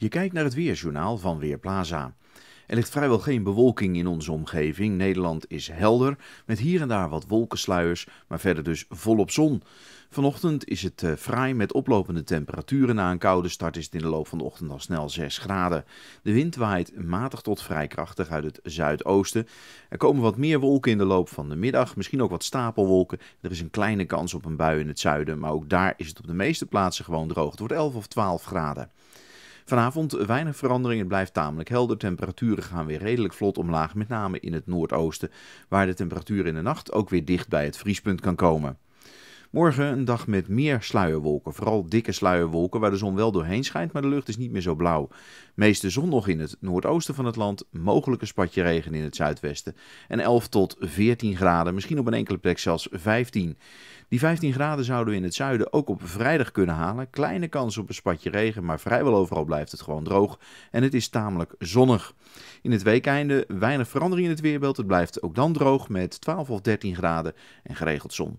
Je kijkt naar het weerjournaal van Weerplaza. Er ligt vrijwel geen bewolking in onze omgeving. Nederland is helder, met hier en daar wat wolkensluiers, maar verder dus volop zon. Vanochtend is het eh, fraai met oplopende temperaturen. Na een koude start is het in de loop van de ochtend al snel 6 graden. De wind waait matig tot vrij krachtig uit het zuidoosten. Er komen wat meer wolken in de loop van de middag, misschien ook wat stapelwolken. Er is een kleine kans op een bui in het zuiden, maar ook daar is het op de meeste plaatsen gewoon droog. Het wordt 11 of 12 graden. Vanavond weinig verandering, het blijft tamelijk helder. Temperaturen gaan weer redelijk vlot omlaag, met name in het noordoosten, waar de temperatuur in de nacht ook weer dicht bij het vriespunt kan komen. Morgen een dag met meer sluierwolken. Vooral dikke sluierwolken waar de zon wel doorheen schijnt, maar de lucht is niet meer zo blauw. Meeste zon nog in het noordoosten van het land. Mogelijk een spatje regen in het zuidwesten. En 11 tot 14 graden, misschien op een enkele plek zelfs 15. Die 15 graden zouden we in het zuiden ook op vrijdag kunnen halen. Kleine kans op een spatje regen, maar vrijwel overal blijft het gewoon droog. En het is tamelijk zonnig. In het weekeinde weinig verandering in het weerbeeld. Het blijft ook dan droog met 12 of 13 graden en geregeld zon.